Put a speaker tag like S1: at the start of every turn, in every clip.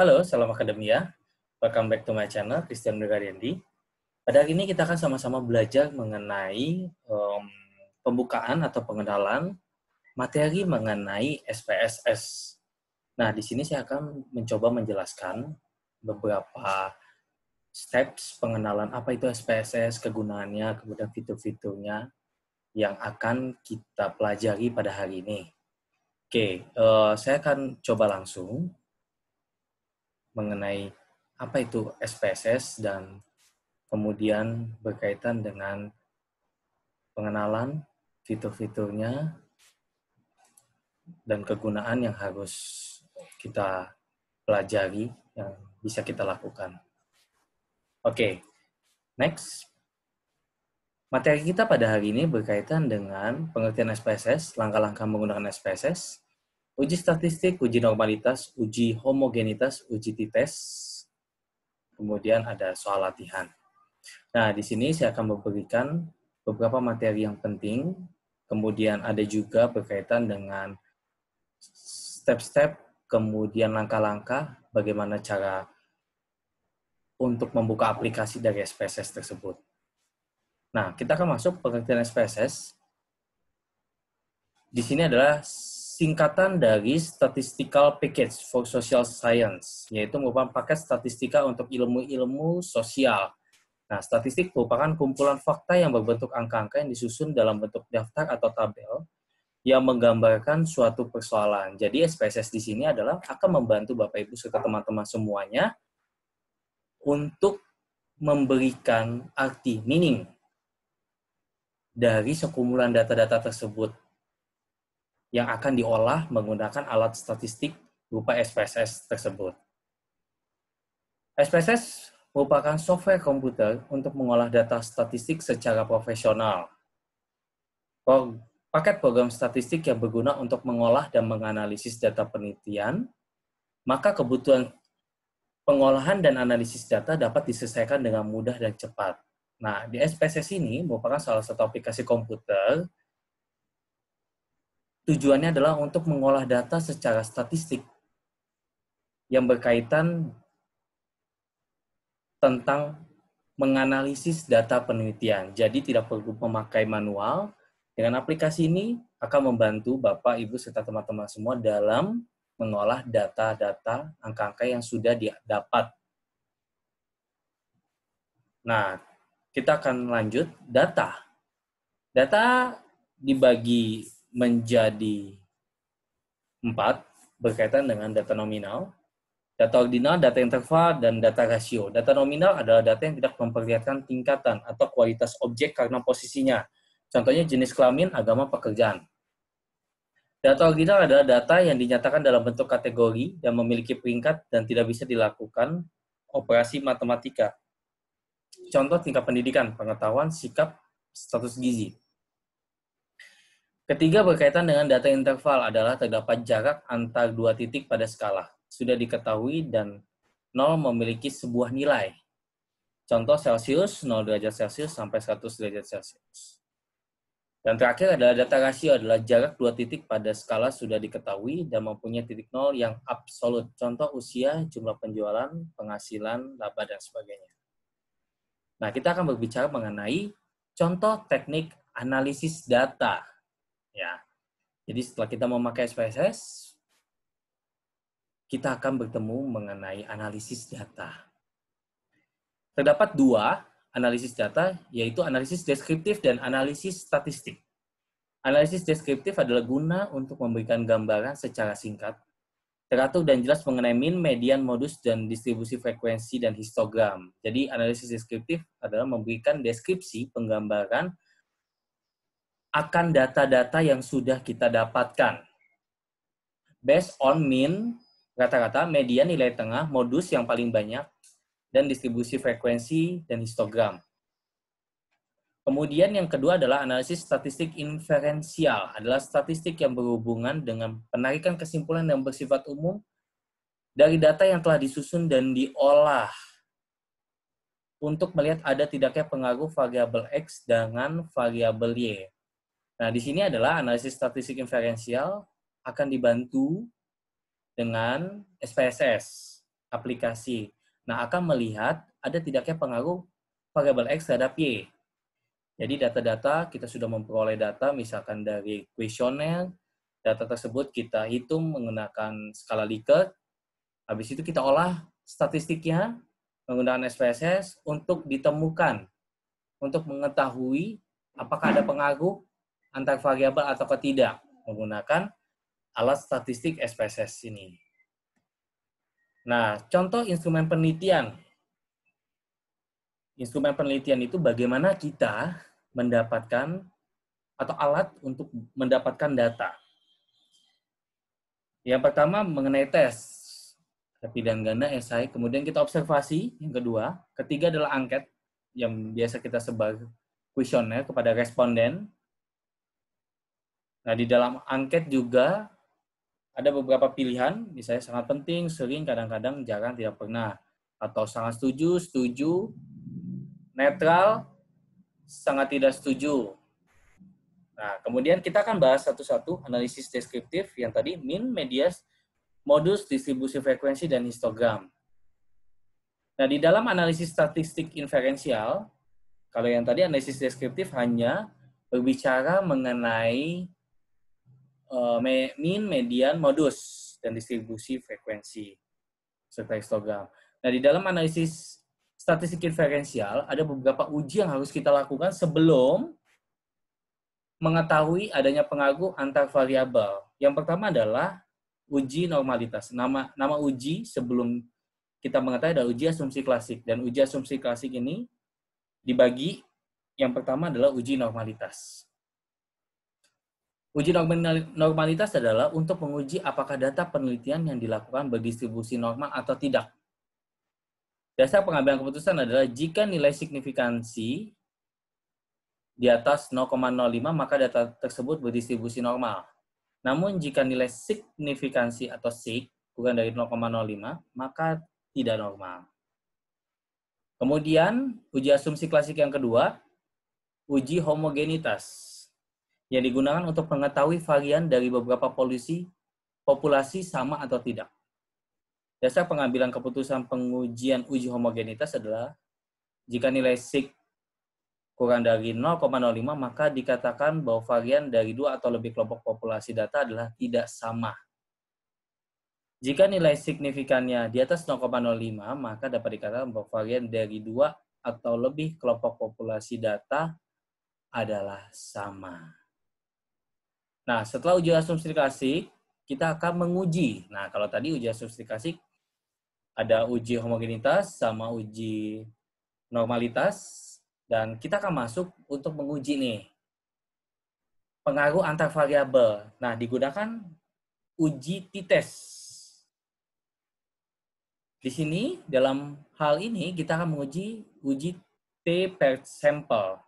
S1: Halo, salam akademia. Welcome back to my channel, Christian Brigadiandi. Pada hari ini kita akan sama-sama belajar mengenai um, pembukaan atau pengenalan materi mengenai SPSS. Nah, di sini saya akan mencoba menjelaskan beberapa steps pengenalan apa itu SPSS, kegunaannya, kemudian fitur-fiturnya yang akan kita pelajari pada hari ini. Oke, uh, saya akan coba langsung mengenai apa itu SPSS dan kemudian berkaitan dengan pengenalan fitur-fiturnya dan kegunaan yang harus kita pelajari yang bisa kita lakukan. Oke, okay, next. Materi kita pada hari ini berkaitan dengan pengertian SPSS, langkah-langkah menggunakan SPSS, uji statistik, uji normalitas, uji homogenitas, uji t-test, kemudian ada soal latihan. Nah, di sini saya akan memberikan beberapa materi yang penting, kemudian ada juga berkaitan dengan step-step, kemudian langkah-langkah bagaimana cara untuk membuka aplikasi dari SPSS tersebut. Nah, kita akan masuk pengertian SPSS. Di sini adalah singkatan dari Statistical Package for Social Science, yaitu merupakan paket statistika untuk ilmu-ilmu sosial. Nah, statistik merupakan kumpulan fakta yang berbentuk angka-angka yang disusun dalam bentuk daftar atau tabel yang menggambarkan suatu persoalan. Jadi SPSS di sini adalah akan membantu Bapak Ibu serta teman-teman semuanya untuk memberikan arti meaning dari sekumpulan data-data tersebut yang akan diolah menggunakan alat statistik berupa SPSS tersebut. SPSS merupakan software komputer untuk mengolah data statistik secara profesional. Paket program statistik yang berguna untuk mengolah dan menganalisis data penelitian, maka kebutuhan pengolahan dan analisis data dapat diselesaikan dengan mudah dan cepat. Nah, di SPSS ini merupakan salah satu aplikasi komputer tujuannya adalah untuk mengolah data secara statistik yang berkaitan tentang menganalisis data penelitian. Jadi tidak perlu memakai manual. Dengan aplikasi ini akan membantu Bapak, Ibu, serta teman-teman semua dalam mengolah data-data angka-angka yang sudah didapat. Nah, kita akan lanjut data. Data dibagi menjadi empat berkaitan dengan data nominal, data ordinal, data interval, dan data rasio. Data nominal adalah data yang tidak memperlihatkan tingkatan atau kualitas objek karena posisinya. Contohnya jenis kelamin, agama, pekerjaan. Data ordinal adalah data yang dinyatakan dalam bentuk kategori dan memiliki peringkat dan tidak bisa dilakukan operasi matematika. Contoh tingkat pendidikan, pengetahuan, sikap, status gizi. Ketiga berkaitan dengan data interval adalah terdapat jarak antar dua titik pada skala. Sudah diketahui dan nol memiliki sebuah nilai. Contoh Celsius, 0 derajat Celsius sampai 100 derajat Celsius. Dan terakhir adalah data rasio adalah jarak dua titik pada skala sudah diketahui dan mempunyai titik nol yang absolut. Contoh usia, jumlah penjualan, penghasilan, laba, dan sebagainya. Nah, kita akan berbicara mengenai contoh teknik analisis data. Ya. Jadi setelah kita memakai SPSS, kita akan bertemu mengenai analisis data. Terdapat dua analisis data, yaitu analisis deskriptif dan analisis statistik. Analisis deskriptif adalah guna untuk memberikan gambaran secara singkat, teratur dan jelas mengenai min, median, modus, dan distribusi frekuensi dan histogram. Jadi analisis deskriptif adalah memberikan deskripsi penggambaran akan data-data yang sudah kita dapatkan. Based on mean, kata-kata median nilai tengah, modus yang paling banyak, dan distribusi frekuensi dan histogram. Kemudian yang kedua adalah analisis statistik inferensial, adalah statistik yang berhubungan dengan penarikan kesimpulan yang bersifat umum dari data yang telah disusun dan diolah untuk melihat ada tidaknya pengaruh variabel X dengan variabel Y. Nah, di sini adalah analisis statistik inferensial akan dibantu dengan SPSS, aplikasi. Nah, akan melihat ada tidaknya pengaruh variabel X terhadap Y. Jadi data-data kita sudah memperoleh data misalkan dari kuesioner, data tersebut kita hitung menggunakan skala Likert, habis itu kita olah statistiknya menggunakan SPSS untuk ditemukan, untuk mengetahui apakah ada pengaruh antar variabel atau tidak menggunakan alat statistik SPSS ini. Nah, contoh instrumen penelitian. Instrumen penelitian itu bagaimana kita mendapatkan atau alat untuk mendapatkan data. Yang pertama mengenai tes dan ganda esai, kemudian kita observasi yang kedua, ketiga adalah angket yang biasa kita sebar kuesioner kepada responden Nah, di dalam angket juga ada beberapa pilihan, misalnya sangat penting, sering, kadang-kadang, jarang, tidak pernah. Atau sangat setuju, setuju, netral, sangat tidak setuju. Nah, kemudian kita akan bahas satu-satu analisis deskriptif yang tadi min, medias, modus, distribusi frekuensi, dan histogram. Nah, di dalam analisis statistik inferensial, kalau yang tadi analisis deskriptif hanya berbicara mengenai uh, eh, mean, median, modus, dan distribusi frekuensi serta histogram. Nah, di dalam analisis statistik inferensial ada beberapa uji yang harus kita lakukan sebelum mengetahui adanya pengaruh antar variabel. Yang pertama adalah uji normalitas. Nama nama uji sebelum kita mengetahui adalah uji asumsi klasik dan uji asumsi klasik ini dibagi yang pertama adalah uji normalitas. Uji normalitas adalah untuk menguji apakah data penelitian yang dilakukan berdistribusi normal atau tidak. Dasar pengambilan keputusan adalah jika nilai signifikansi di atas 0,05 maka data tersebut berdistribusi normal. Namun jika nilai signifikansi atau sig bukan dari 0,05 maka tidak normal. Kemudian uji asumsi klasik yang kedua, uji homogenitas yang digunakan untuk mengetahui varian dari beberapa polisi populasi sama atau tidak. Dasar pengambilan keputusan pengujian uji homogenitas adalah jika nilai sig kurang dari 0,05 maka dikatakan bahwa varian dari dua atau lebih kelompok populasi data adalah tidak sama. Jika nilai signifikannya di atas 0,05 maka dapat dikatakan bahwa varian dari dua atau lebih kelompok populasi data adalah sama. Nah, setelah uji asumsi klasik kita akan menguji. Nah, kalau tadi uji asumsi klasik ada uji homogenitas sama uji normalitas dan kita akan masuk untuk menguji nih pengaruh antar variabel. Nah, digunakan uji t-test. Di sini dalam hal ini kita akan menguji uji t per sampel.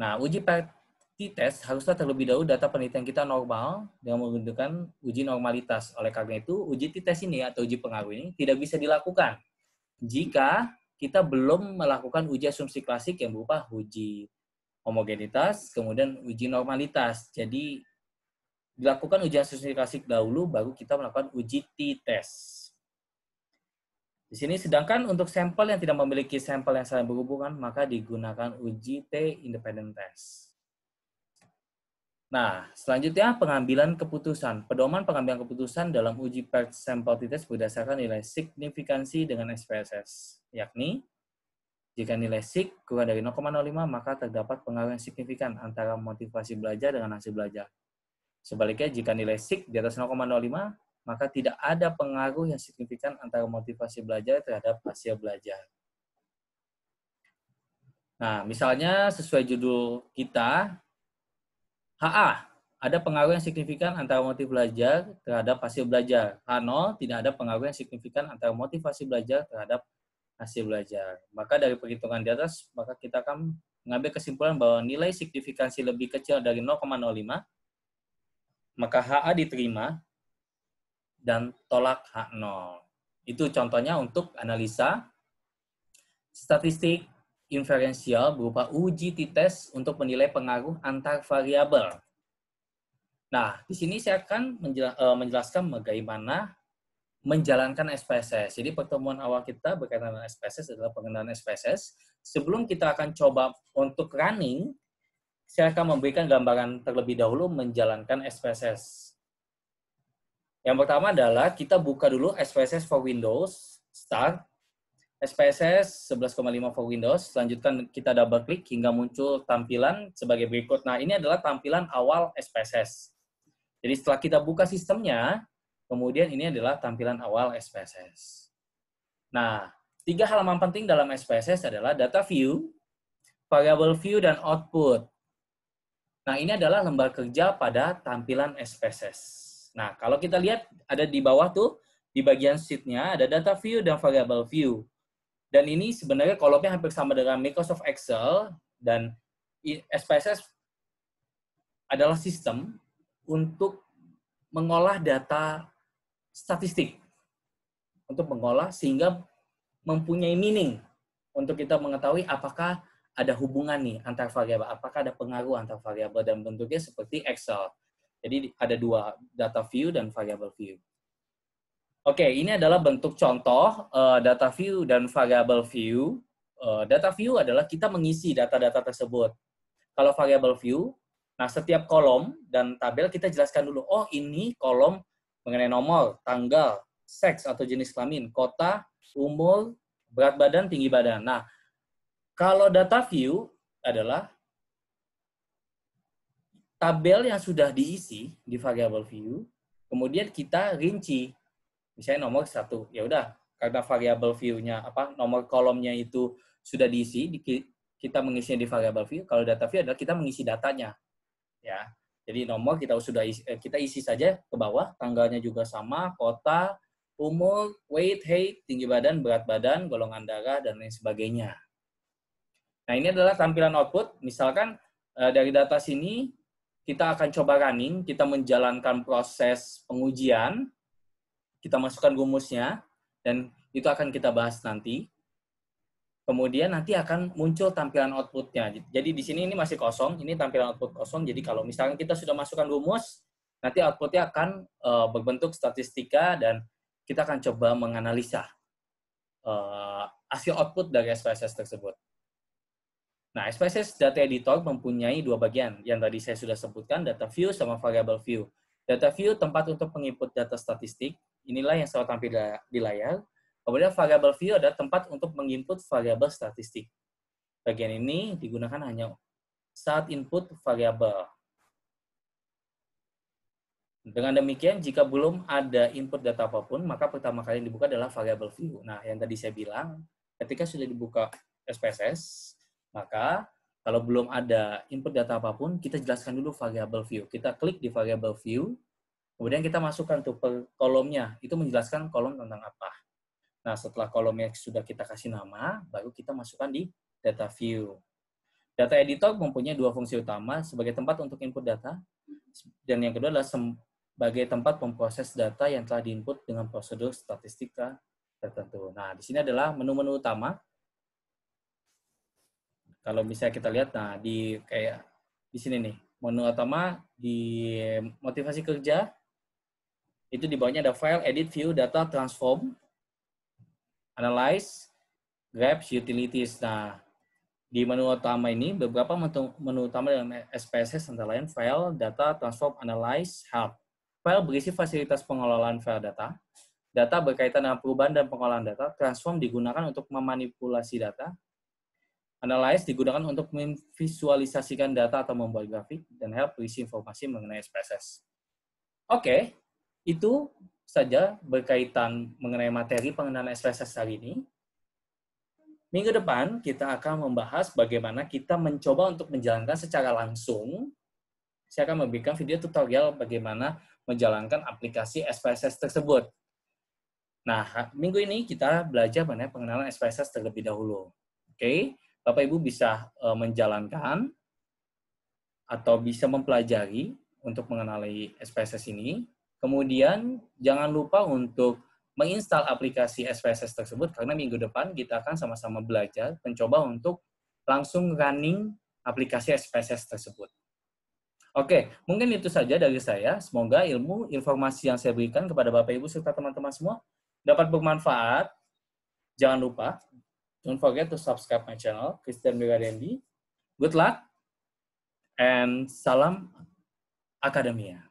S1: Nah, uji per T-test haruslah terlebih dahulu data penelitian kita normal dengan menggunakan uji normalitas. Oleh karena itu, uji T-test ini atau uji pengaruh ini tidak bisa dilakukan jika kita belum melakukan uji asumsi klasik yang berupa uji homogenitas, kemudian uji normalitas. Jadi, dilakukan uji asumsi klasik dahulu, baru kita melakukan uji T-test. Di sini sedangkan untuk sampel yang tidak memiliki sampel yang saling berhubungan, maka digunakan uji T independent test. Nah, selanjutnya pengambilan keputusan. Pedoman pengambilan keputusan dalam uji PERT sampel test berdasarkan nilai signifikansi dengan SPSS, yakni jika nilai SIG kurang dari 0,05, maka terdapat pengaruh yang signifikan antara motivasi belajar dengan hasil belajar. Sebaliknya, jika nilai SIG di atas 0,05, maka tidak ada pengaruh yang signifikan antara motivasi belajar terhadap hasil belajar. Nah, misalnya sesuai judul kita, HA, ada pengaruh yang signifikan antara motif belajar terhadap hasil belajar. H0, tidak ada pengaruh yang signifikan antara motivasi belajar terhadap hasil belajar. Maka dari perhitungan di atas, maka kita akan mengambil kesimpulan bahwa nilai signifikansi lebih kecil dari 0,05, maka HA diterima dan tolak H0. Itu contohnya untuk analisa statistik inferensial berupa uji t-test untuk menilai pengaruh antar variabel. Nah, di sini saya akan eh, menjelaskan bagaimana menjalankan SPSS. Jadi pertemuan awal kita berkaitan dengan SPSS adalah pengenalan SPSS. Sebelum kita akan coba untuk running, saya akan memberikan gambaran terlebih dahulu menjalankan SPSS. Yang pertama adalah kita buka dulu SPSS for Windows, Start, SPSS 11,5 for Windows. Lanjutkan kita double klik hingga muncul tampilan sebagai berikut. Nah, ini adalah tampilan awal SPSS. Jadi setelah kita buka sistemnya, kemudian ini adalah tampilan awal SPSS. Nah, tiga halaman penting dalam SPSS adalah data view, variable view, dan output. Nah, ini adalah lembar kerja pada tampilan SPSS. Nah, kalau kita lihat ada di bawah tuh, di bagian sheet-nya ada data view dan variable view. Dan ini sebenarnya kolomnya hampir sama dengan Microsoft Excel dan SPSS adalah sistem untuk mengolah data statistik untuk mengolah sehingga mempunyai meaning untuk kita mengetahui apakah ada hubungan nih antar variabel, apakah ada pengaruh antar variabel dan bentuknya seperti Excel. Jadi ada dua data view dan variable view. Oke, okay, ini adalah bentuk contoh uh, data view dan variable view. Uh, data view adalah kita mengisi data-data tersebut. Kalau variable view, nah setiap kolom dan tabel kita jelaskan dulu. Oh, ini kolom mengenai nomor, tanggal, seks atau jenis kelamin, kota, umur, berat badan, tinggi badan. Nah, kalau data view adalah tabel yang sudah diisi di variable view, kemudian kita rinci misalnya nomor satu ya udah karena variabel view-nya apa nomor kolomnya itu sudah diisi di, kita mengisinya di variabel view kalau data view adalah kita mengisi datanya ya jadi nomor kita sudah isi, eh, kita isi saja ke bawah tanggalnya juga sama kota umur weight height tinggi badan berat badan golongan darah dan lain sebagainya nah ini adalah tampilan output misalkan eh, dari data sini kita akan coba running kita menjalankan proses pengujian kita masukkan rumusnya dan itu akan kita bahas nanti. Kemudian nanti akan muncul tampilan outputnya. Jadi di sini ini masih kosong, ini tampilan output kosong. Jadi kalau misalkan kita sudah masukkan rumus, nanti outputnya akan eh, berbentuk statistika dan kita akan coba menganalisa eh, hasil output dari SPSS tersebut. Nah, SPSS Data Editor mempunyai dua bagian yang tadi saya sudah sebutkan, data view sama variable view. Data view tempat untuk menginput data statistik, inilah yang saya tampil di layar. Kemudian variable view adalah tempat untuk menginput variable statistik. Bagian ini digunakan hanya saat input variable Dengan demikian, jika belum ada input data apapun, maka pertama kali yang dibuka adalah variable view. Nah, yang tadi saya bilang, ketika sudah dibuka SPSS, maka kalau belum ada input data apapun, kita jelaskan dulu variable view. Kita klik di variable view, Kemudian kita masukkan tuh kolomnya, itu menjelaskan kolom tentang apa. Nah, setelah kolomnya sudah kita kasih nama, baru kita masukkan di data view. Data editor mempunyai dua fungsi utama, sebagai tempat untuk input data, dan yang kedua adalah sebagai tempat memproses data yang telah diinput dengan prosedur statistika tertentu. Nah, di sini adalah menu-menu utama. Kalau bisa kita lihat, nah di kayak di sini nih, menu utama di motivasi kerja, itu di bawahnya ada file, edit, view, data, transform, analyze, grabs, utilities. Nah, di menu utama ini beberapa menu, utama dalam SPSS antara lain file, data, transform, analyze, help. File berisi fasilitas pengelolaan file data, data berkaitan dengan perubahan dan pengelolaan data, transform digunakan untuk memanipulasi data, Analyze digunakan untuk memvisualisasikan data atau membuat grafik, dan help berisi informasi mengenai SPSS. Oke, okay. Itu saja berkaitan mengenai materi pengenalan SPSS hari ini. Minggu depan kita akan membahas bagaimana kita mencoba untuk menjalankan secara langsung. Saya akan memberikan video tutorial bagaimana menjalankan aplikasi SPSS tersebut. Nah, minggu ini kita belajar mengenai pengenalan SPSS terlebih dahulu. Oke, Bapak Ibu bisa eh, menjalankan atau bisa mempelajari untuk mengenali SPSS ini. Kemudian jangan lupa untuk menginstal aplikasi SPSS tersebut karena minggu depan kita akan sama-sama belajar mencoba untuk langsung running aplikasi SPSS tersebut. Oke, mungkin itu saja dari saya. Semoga ilmu informasi yang saya berikan kepada Bapak Ibu serta teman-teman semua dapat bermanfaat. Jangan lupa don't forget to subscribe my channel Christian Brigadendi. Good luck and salam akademia.